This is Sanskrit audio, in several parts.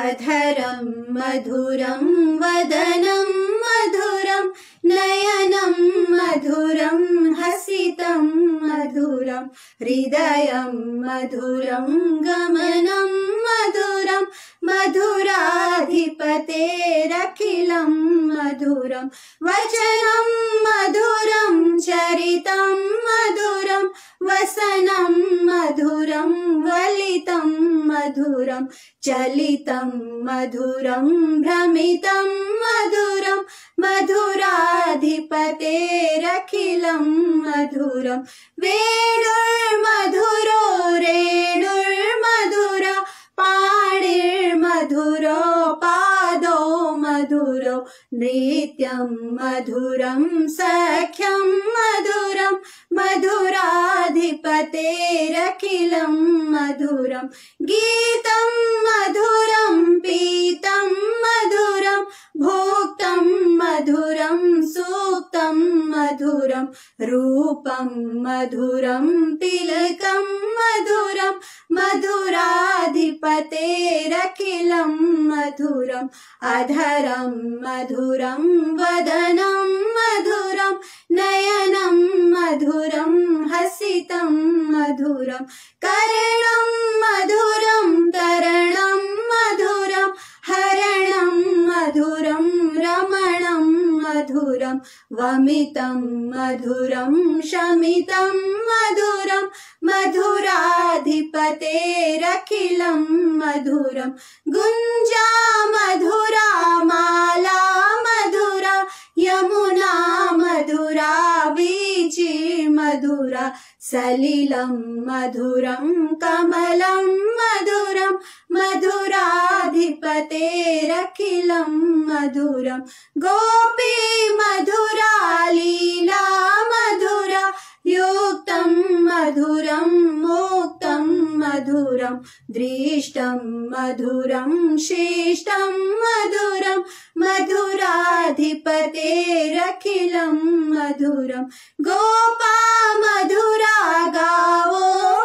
अधरं मधुरं वदनं मधुरं नयनं मधुरं हसितं मधुरं हृदयं मधुरं गमनं मधुरं मधुराधिपतेरखिलं मधुरं वचनं मधुरं चरितं मधुरं वसनं मधुरं वलितं मधुरं चलित मधुरं भ्रमित मधुरं मधुराधिपतेरखिलं मधुरं वेणुर्मधुरो रेणुर्मधुर पाणिर्मधुरो पादो मधुरो नृत्यं मधुरं सख्यम मधुरम् मधुरं गीत मधुरं पीत मधुरं मधुर सूक्त मधुर रूप मधुर मधुरं तिलकं मधुरम मधुराधिपतेरखिलं मधुर अधरं मधुरम वदनं मधुरम नयनं मधुर हसितं मधुरं कर्णम् मधुरं तरणं मधुरं हरणं मधुरं रमणं मधुरं वमितं मधुरं शमितं मधुरं मधुराधिपतेरखिलं मधुरं गुञ्जा मधुराधिपतेरखिलं मधुरं गोपी मधुरा लीला मधुरा युक्तं मधुरम् मोक्तं मधुरम् दृष्टम् मधुरम् श्रेष्ठम् मधुरम् मधुरा धिपतेरखिलम् मधुरम् गोपा मधुरा गावो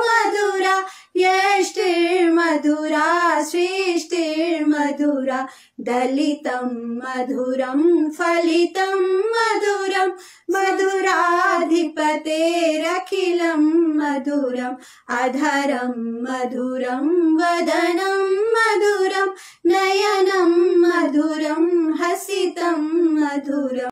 मधुरा यष्टिर्मधुरा श्रेष्ठिर् मधुरा दलितम् मधुरम् फलितम् मधुरम् मधुराधिपतेरखिलम् मधुरम् अधरं मधुरं वदनं मधुर